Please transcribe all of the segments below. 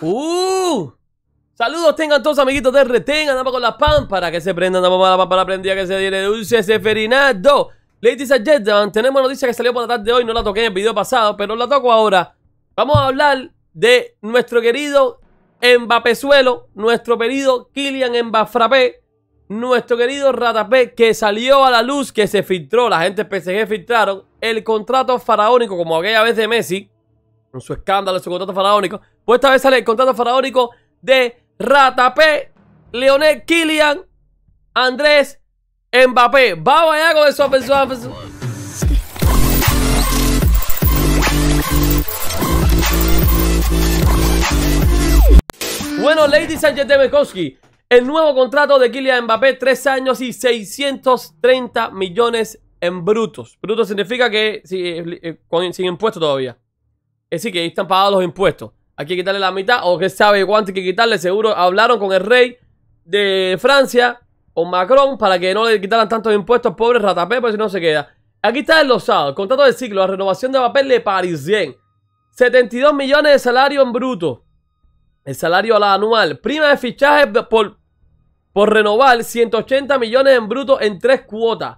¡Uh! Saludos tengan todos amiguitos de RETEN, andamos con la para que se prendan, andamos con la para prendida que se tiene dulce, ese ferinado Ladies and gentlemen, tenemos noticia que salió por la tarde de hoy, no la toqué en el video pasado, pero la toco ahora. Vamos a hablar de nuestro querido Mbapezuelo, nuestro querido Kylian Mbafrapé, nuestro querido Ratapé, que salió a la luz, que se filtró, la gente PSG filtraron, el contrato faraónico, como aquella vez de Messi, con su escándalo, su contrato faraónico. Pues esta vez sale el contrato faraónico de Ratapé, Leonel Kilian, Andrés Mbappé. Vamos allá con eso, Bueno, Lady Sánchez Mekowski, el nuevo contrato de Kylian Mbappé, 3 años y 630 millones en brutos. Brutos significa que sin, eh, eh, sin impuestos todavía. Es decir, que ahí están pagados los impuestos. Hay que quitarle la mitad o que sabe cuánto hay que quitarle. Seguro hablaron con el rey de Francia o Macron para que no le quitaran tantos impuestos pobre Ratapé, pero pues si no se queda. Aquí está el losado, contrato de ciclo, la renovación de papel de Parisien. 72 millones de salario en bruto. El salario a la anual. Prima de fichaje por, por renovar 180 millones en bruto en tres cuotas.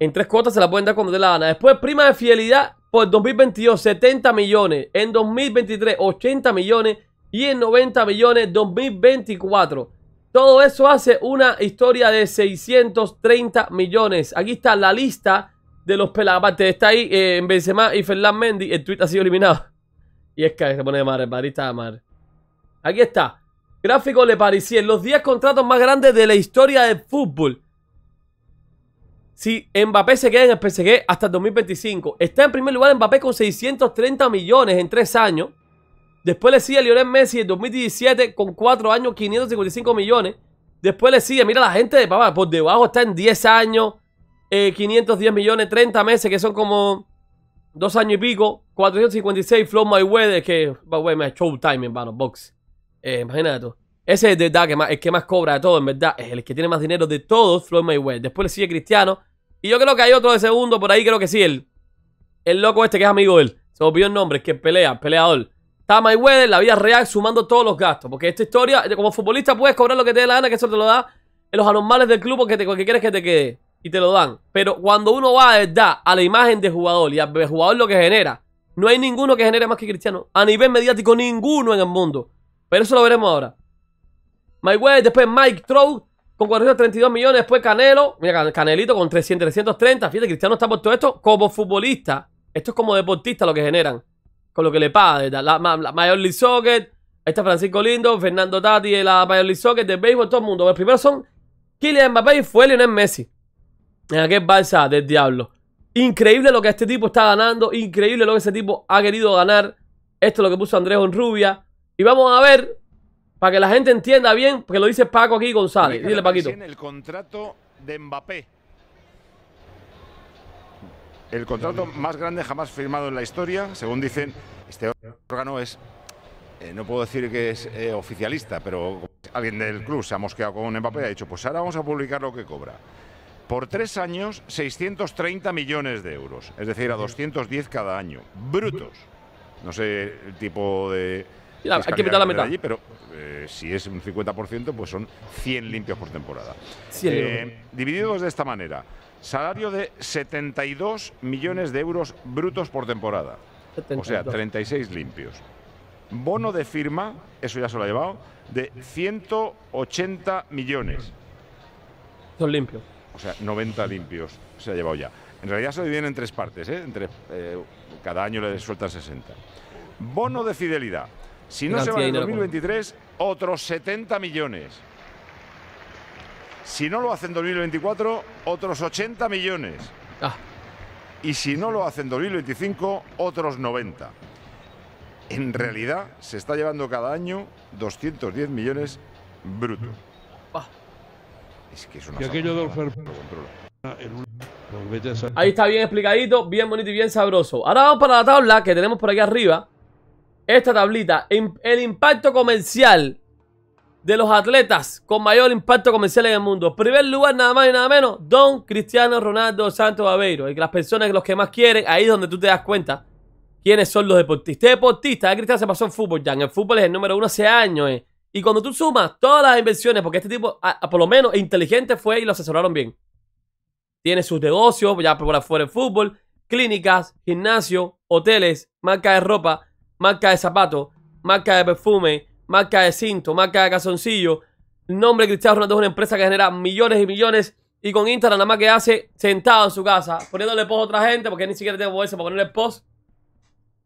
En tres cuotas se la pueden dar cuando te la gana. Después, prima de fidelidad por 2022 70 millones, en 2023 80 millones y en 90 millones 2024. Todo eso hace una historia de 630 millones. Aquí está la lista de los pelados. está ahí en eh, Benzema y Fernández. Mendy. El tweet ha sido eliminado. Y es que se pone de madre, el de madre. Aquí está. Gráfico Le Parisien. Los 10 contratos más grandes de la historia del fútbol. Si Mbappé se queda en el PSG hasta el 2025, está en primer lugar Mbappé con 630 millones en 3 años. Después le sigue Lionel Messi en 2017 con 4 años, 555 millones. Después le sigue, mira la gente de papá, por debajo está en 10 años, 510 eh, millones, 30 meses, que son como 2 años y pico. 456, Flow My Weather, que, by me showtime, mano. box. Eh, imagínate tú. Ese es de que el que más cobra de todo, en verdad. Es el que tiene más dinero de todos, My Mayweather. Después le sigue Cristiano, y yo creo que hay otro de segundo por ahí, creo que sí, el, el loco este que es amigo de él. Se pidió el nombre, que pelea, peleador. Está Mayweather, la vida real, sumando todos los gastos. Porque esta historia, eh, como futbolista puedes cobrar lo que te dé la gana, que eso te lo da en los anormales del club que te, quieres que te quede. Y te lo dan. Pero cuando uno va a la imagen de jugador y al jugador lo que genera, no hay ninguno que genere más que Cristiano. A nivel mediático, ninguno en el mundo. Pero eso lo veremos ahora. Mayweather, después Mike Trout, 432 millones. Después pues Canelo, mira, Canelito con 300, 330. Fíjate, Cristiano está por todo esto como futbolista. Esto es como deportista lo que generan. Con lo que le paga. La, mayor la Major Está Francisco Lindo, Fernando Tati la Major League Soccer, de béisbol, todo el mundo. Pero primero son Kylian Mbappé y fue Lionel Messi. mira aquel balsa del diablo. Increíble lo que este tipo está ganando. Increíble lo que este tipo ha querido ganar. Esto es lo que puso Andrés Rubia. Y vamos a ver para que la gente entienda bien, porque lo dice Paco aquí González. Dile, Paquito. El contrato de Mbappé. El contrato más grande jamás firmado en la historia, según dicen, este órgano es, eh, no puedo decir que es eh, oficialista, pero alguien del club se ha mosqueado con Mbappé y ha dicho, pues ahora vamos a publicar lo que cobra. Por tres años, 630 millones de euros, es decir, a 210 cada año, brutos. No sé el tipo de, hay que meter la mitad. Allí, pero eh, si es un 50%, pues son 100 limpios por temporada. Eh, divididos de esta manera. Salario de 72 millones de euros brutos por temporada. O sea, 36 limpios. Bono de firma, eso ya se lo ha llevado, de 180 millones. Son limpios. O sea, 90 limpios se ha llevado ya. En realidad se dividen en tres partes, ¿eh? Entre, cada año le sueltan 60. Bono de fidelidad, si no se va en 2023, otros 70 millones. Si no lo hacen en 2024, otros 80 millones. Ah. Y si no lo hacen en 2025, otros 90. En realidad, se está llevando cada año 210 millones brutos. Ah. Es que es una... Ahí está bien explicadito, bien bonito y bien sabroso. Ahora vamos para la tabla que tenemos por aquí arriba esta tablita. El impacto comercial de los atletas con mayor impacto comercial en el mundo. primer lugar, nada más y nada menos, Don Cristiano Ronaldo Santos Aveiro. las personas los que más quieren, ahí es donde tú te das cuenta quiénes son los deportistas. Este deportista, eh, Cristiano se pasó en fútbol ya. En el fútbol es el número uno hace años. Eh. Y cuando tú sumas todas las inversiones, porque este tipo, por lo menos inteligente fue y lo asesoraron bien. Tiene sus negocios, ya por fuera el fútbol, clínicas, gimnasio, hoteles, marca de ropa marca de zapatos, marca de perfume, marca de cinto, marca de calzoncillo. El nombre de Cristiano Ronaldo es una empresa que genera millones y millones. Y con Instagram nada más que hace sentado en su casa, poniéndole post a otra gente, porque ni siquiera tengo bolsa para ponerle post,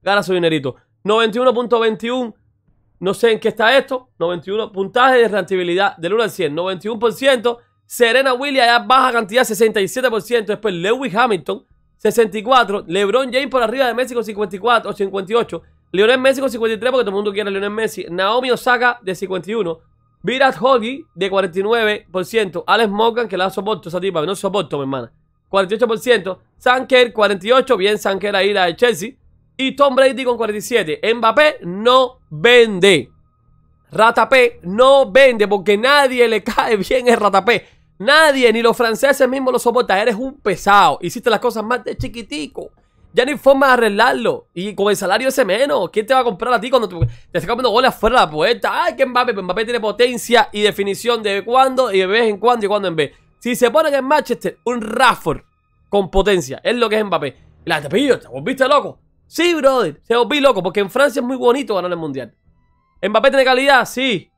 gana su dinerito. 91.21, no sé en qué está esto, 91, puntaje de rentabilidad del 1 al 100, 91%, Serena Williams ya baja cantidad, 67%, después Lewis Hamilton, 64, LeBron James por arriba de México, 54 o 58, Lionel Messi con 53 porque todo el mundo quiere a Lionel Messi. Naomi Osaka de 51. Virat Hoggy de 49%. Alex Morgan, que la soporto esa tipa, no soporto, mi hermana. 48%. Sanker, 48%. Bien, Sanker ahí, la de Chelsea. Y Tom Brady con 47%. Mbappé no vende. Ratapé no vende porque nadie le cae bien el Ratapé. Nadie, ni los franceses mismos lo soportan. Eres un pesado. Hiciste las cosas más de chiquitico. Ya no forma de arreglarlo. Y con el salario ese menos, ¿quién te va a comprar a ti cuando te, está comiendo goles fuera de la puerta? Ay, que Mbappé, Mbappé tiene potencia y definición de cuándo y de vez en cuando y cuando en vez. Si se ponen en Manchester un Rafford con potencia, es lo que es Mbappé. La te pillo, te volviste loco. Sí, brother, se volví loco porque en Francia es muy bonito ganar el mundial. Mbappé tiene calidad, sí,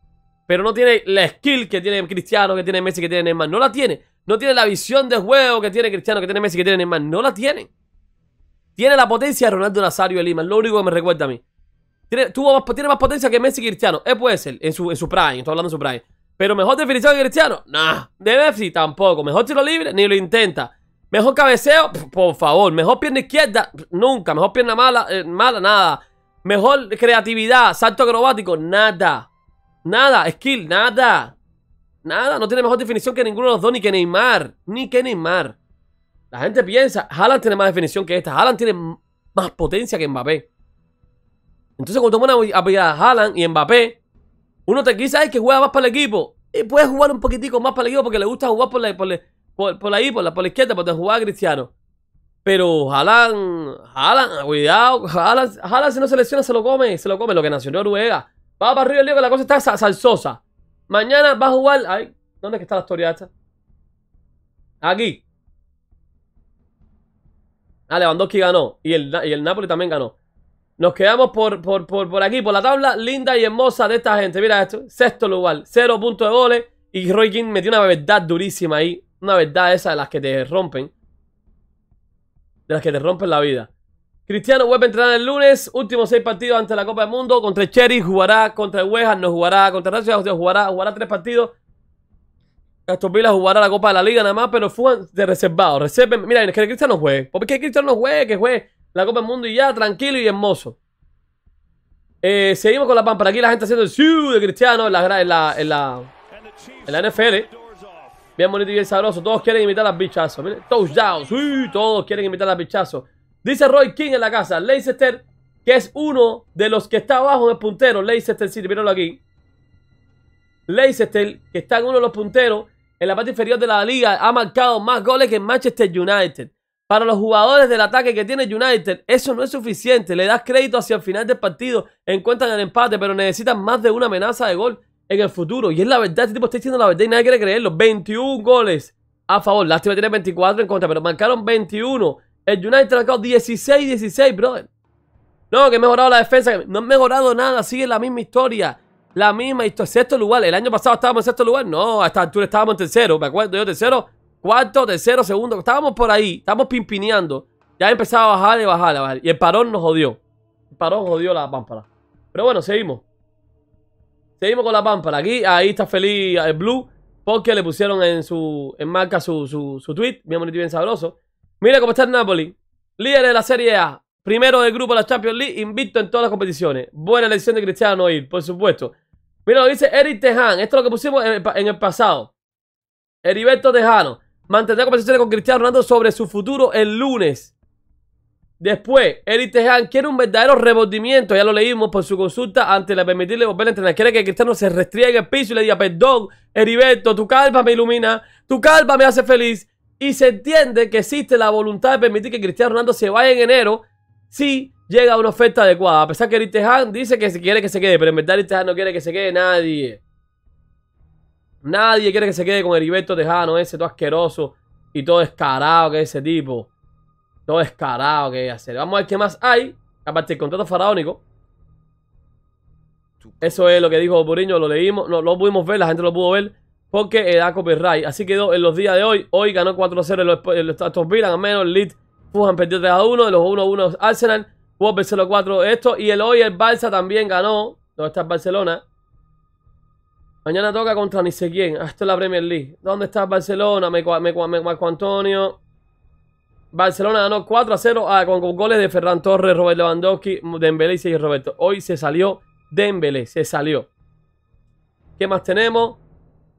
pero no tiene la skill que tiene Cristiano, que tiene Messi, que tiene Neymar. No la tiene. No tiene la visión de juego que tiene Cristiano, que tiene Messi, que tiene Neymar. No la tienen. Tiene la potencia de Ronaldo Nazario y Lima, es lo único que me recuerda a mí. Tiene, tuvo más, potencia que Messi y Cristiano. Eh, puede ser, en su, en prime, estoy hablando de su prime. Pero mejor definición que Cristiano, nah. De Messi tampoco. Mejor tiro libre, ni lo intenta. Mejor cabeceo, por favor. Mejor pierna izquierda, nunca. Mejor pierna mala, eh, mala, nada. Mejor creatividad, salto acrobático, nada. Nada, skill, nada. Nada, no tiene mejor definición que ninguno de los dos, ni que Neymar. Ni que Neymar. La gente piensa, Haaland tiene más definición que esta. Haaland tiene más potencia que Mbappé. Entonces, cuando toma una Apoyada a Haaland y Mbappé, uno te quizás que juega más para el equipo. Y puedes jugar un poquitico más para el equipo porque le gusta jugar por la, por, por, la, izquierda, para jugar a Cristiano. Pero Haaland, Haaland, cuidado, Haaland, si no se lesiona se lo come, se lo come, lo que nació en Noruega. Va para arriba el lío que la cosa está salsosa. Mañana va a jugar, ¿dónde está la historia esta? Aquí. Ah, Lewandowski ganó. Y el, y Napoli también ganó. Nos quedamos por, por, por, por, aquí, por la tabla linda y hermosa de esta gente. Mira esto. Sexto lugar, cero puntos de goles. Y Roy King metió una verdad durísima ahí. Una verdad esa de las que te rompen. De las que te rompen la vida. Cristiano Web entrará el lunes. Últimos seis partidos ante la Copa del Mundo. Contra Cherry jugará, contra el no jugará, contra el jugará, jugará tres partidos. Aston Villa jugará la Copa de la Liga nada más, pero fue de reservado. Mira, es que el Cristiano juegue. Porque el Cristiano juegue, que juegue la Copa del Mundo y ya, tranquilo y hermoso. Eh, seguimos con la pampa Aquí la gente haciendo el siu de Cristiano en la, la, en NFL. Bien bonito y bien sabroso. Todos quieren imitar las bichazo Miren, todos quieren imitar las bichazo Dice Roy King en la casa. Leicester, que es uno de los que está abajo en el puntero. Leicester City, mirenlo aquí. Leicester, que está en uno de los punteros en la parte inferior de la liga ha marcado más goles que Manchester United. Para los jugadores del ataque que tiene United, eso no es suficiente. Le das crédito hacia el final del partido, encuentran el empate, pero necesitan más de una amenaza de gol en el futuro. Y es la verdad, este tipo está diciendo la verdad y nadie quiere creerlo. 21 goles a favor. Lástima tiene 24 en contra, pero marcaron 21. El United ha marcado 16-16, brother. No, que he mejorado la defensa. No ha mejorado nada, sigue la misma historia la misma historia. Sexto lugar. El año pasado estábamos en sexto lugar. No, a esta altura estábamos en tercero. Me acuerdo yo, tercero, cuarto, tercero, segundo. Estábamos por ahí. Estábamos pimpineando. Ya empezaba a bajar y bajar y Y el parón nos jodió. El parón jodió la pámpara. Pero bueno, seguimos. Seguimos con la pámpara. Aquí, ahí está feliz el Blue. Porque le pusieron en su en marca su, su, tweet. Bien bonito y bien sabroso. Mira cómo está el Napoli. Líder de la Serie A. Primero del grupo de la Champions League. Invicto en todas las competiciones. Buena elección de Cristiano ir, por supuesto. Mira, lo dice Eric Teján. Esto es lo que pusimos en el, pasado. Heriberto Tejano. Mantendrá conversaciones con Cristiano Ronaldo sobre su futuro el lunes. Después, Eric Teján quiere un verdadero remordimiento, ya lo leímos, por su consulta antes de permitirle volver a entrenar. Quiere que Cristiano se restriegue el piso y le diga, perdón, Heriberto, tu calma me ilumina, tu calma me hace feliz. Y se entiende que existe la voluntad de permitir que Cristiano Ronaldo se vaya en enero sí Llega una oferta adecuada. A pesar que Tejan dice que se quiere que se quede, pero en verdad Tejan no quiere que se quede nadie. Nadie quiere que se quede con Heriberto Tejano, ese todo asqueroso y todo descarado que es ese tipo. Todo descarado que hacer. Vamos a ver qué más hay. Aparte del contrato faraónico. Eso es lo que dijo Buriño, lo leímos, no lo pudimos ver, la gente lo pudo ver porque era eh, copyright. Así quedó en los días de hoy. Hoy ganó 4-0 En los estos al menos el Leeds Fulham perdió 3-1, los 1-1 Arsenal. Hubo Barcelona 4 esto. Y el hoy el Barça también ganó. ¿Dónde está Barcelona? Mañana toca contra ni sé quién. Ah, esto es la Premier League. ¿Dónde está Barcelona? Me, me, Marco Antonio. Barcelona ganó 4 a 0 ah, con, goles de Ferran Torres, Robert Lewandowski, Dembélé y Sergio Roberto. Hoy se salió Dembélé, se salió. ¿Qué más tenemos?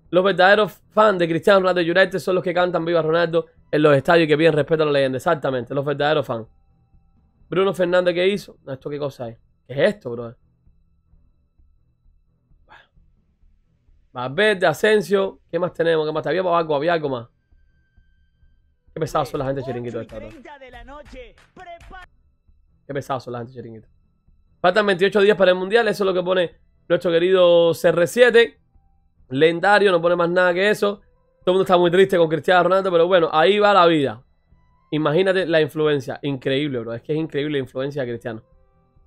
Los verdaderos fans de Cristiano Ronaldo y United son los que cantan Viva Ronaldo en los estadios que bien respeto a la leyenda. Exactamente, los verdaderos fans. Bruno Fernández, ¿qué hizo? ¿Esto qué cosa es? ¿Qué es esto, brother? Valverde, Asensio, ¿qué más tenemos? ¿Qué más? ¿Había algo? ¿Había algo más? Qué pesados este son la gente chiringuito esta, Qué pesados son la gente chiringuito. Faltan 28 días para el mundial, eso es lo que pone nuestro querido CR7. Lendario, no pone más nada que eso. Todo el mundo está muy triste con Cristiano Ronaldo, pero bueno, ahí va la vida. Imagínate la influencia. Increíble, bro. Es que es increíble la influencia de Cristiano.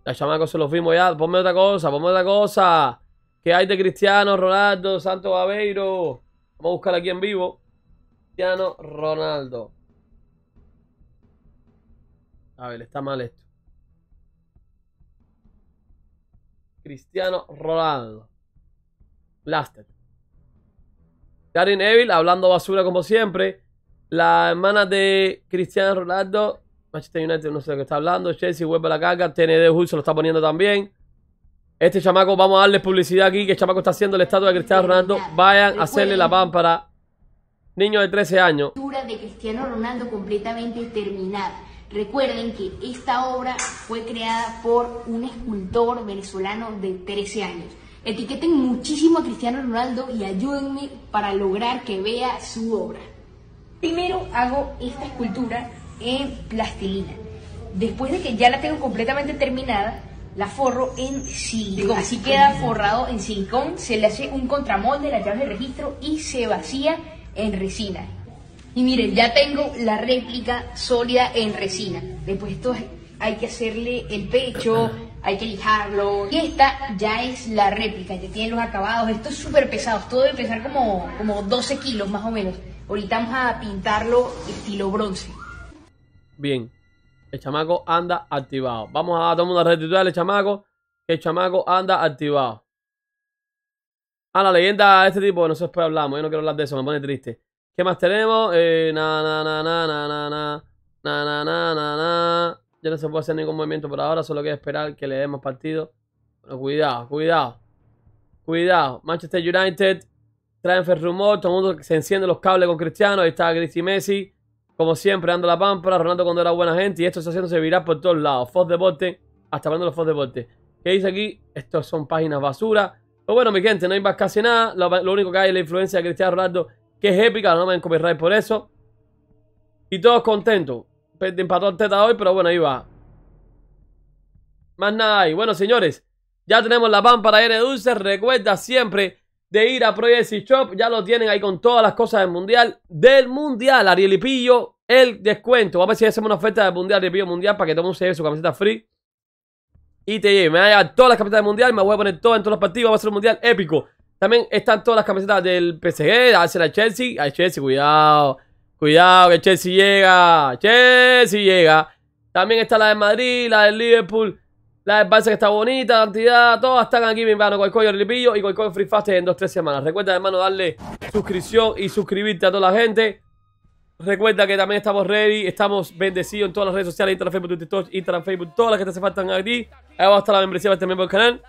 La chamacos se los vimos ya. Ponme otra cosa, ponme otra cosa. ¿Qué hay de Cristiano Ronaldo, Santo Aveiro? Vamos a buscar aquí en vivo. Cristiano Ronaldo. A ver, está mal esto. Cristiano Ronaldo. Blaster. Darren Evil hablando basura como siempre. La hermana de Cristiano Ronaldo, Manchester United, no sé de qué está hablando. Chelsea vuelve la carga. TND Hulk se lo está poniendo también. Este chamaco, vamos a darle publicidad aquí, que el chamaco está haciendo la estatua de Cristiano Ronaldo. Vayan a hacerle la pámpara. Niño de 13 años. La de Cristiano Ronaldo completamente terminada. Recuerden que esta obra fue creada por un escultor venezolano de 13 años. Etiqueten muchísimo a Cristiano Ronaldo y ayúdenme para lograr que vea su obra. Primero hago esta escultura en plastilina. Después de que ya la tengo completamente terminada, la forro en silicón. Así queda forrado en silicón, se le hace un contramolde, la llave de registro y se vacía en resina. Y miren, ya tengo la réplica sólida en resina. Después esto hay que hacerle el pecho, hay que lijarlo. Y esta ya es la réplica, ya tiene los acabados. Esto es súper pesado, todo debe pesar como, como 12 kilos más o menos. Ahorita vamos a pintarlo estilo bronce. Bien. El chamaco anda activado. Vamos a todo una retitular el chamaco. Que el chamaco anda activado. A la leyenda de este tipo, no sé después hablamos. Yo no quiero hablar de eso, me pone triste. ¿Qué más tenemos? Eh, na, na, na, na, na, na, na, na, na, na, na. Ya no se puede hacer ningún movimiento por ahora, solo queda esperar que le demos partido. cuidado, cuidado. Cuidado. Manchester United Transfer rumor, todo el mundo se enciende los cables con Cristiano. Ahí está Cristi Messi, como siempre, dando la pámpara. Ronaldo cuando era buena gente. Y esto está haciéndose viral por todos lados. de Deporte, hasta hablando de Fox ¿Qué dice aquí? Estos son páginas basura. Pero pues bueno, mi gente, no hay más casi nada. Lo, único que hay es la influencia de Cristiano Ronaldo, que es épica. No me den por eso. Y todos contentos. Pues, empató el teta hoy, pero bueno, ahí va. Más nada ahí. Bueno, señores, ya tenemos la pámpara para aire dulce. Recuerda siempre de ir a Project Shop. Ya lo tienen ahí con todas las cosas del mundial. Del mundial, Ariel y Pillo, el descuento. Vamos a ver si hacemos una oferta del mundial, Ariel Pillo Mundial, para que todo el mundo se su camiseta free. Y te lleve. Me van a todas las camisetas del mundial. Me voy a poner todas en todos los partidos. Va a ser un mundial épico. También están todas las camisetas del PSG, Arsenal, Chelsea. a Chelsea, cuidado. Cuidado, que Chelsea llega. Chelsea llega. También está la de Madrid, la del Liverpool. La parece que está bonita, la cantidad, todas están aquí, mi hermano. el Ripillo y Coicoy Free Fast en 2-3 semanas. Recuerda, hermano, darle suscripción y suscribirte a toda la gente. Recuerda que también estamos ready, estamos bendecidos en todas las redes sociales, Instagram, Facebook, Twitter, Instagram, Facebook, todas las que te hacen faltan aquí. Ahí va a estar la membresía para este miembro canal.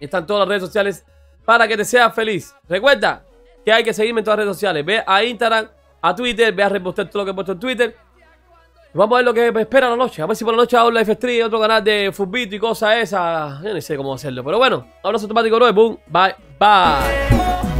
Están todas las redes sociales para que te seas feliz. Recuerda que hay que seguirme en todas las redes sociales. Ve a Instagram, a Twitter, ve a repostar todo lo que he puesto en Twitter. Vamos a ver lo que espera la noche. A ver si por la noche hago un live stream, otro canal de fútbol y cosas esas. Yo no sé cómo hacerlo. Pero bueno, abrazo automático, bro. Boom. Bye. Bye.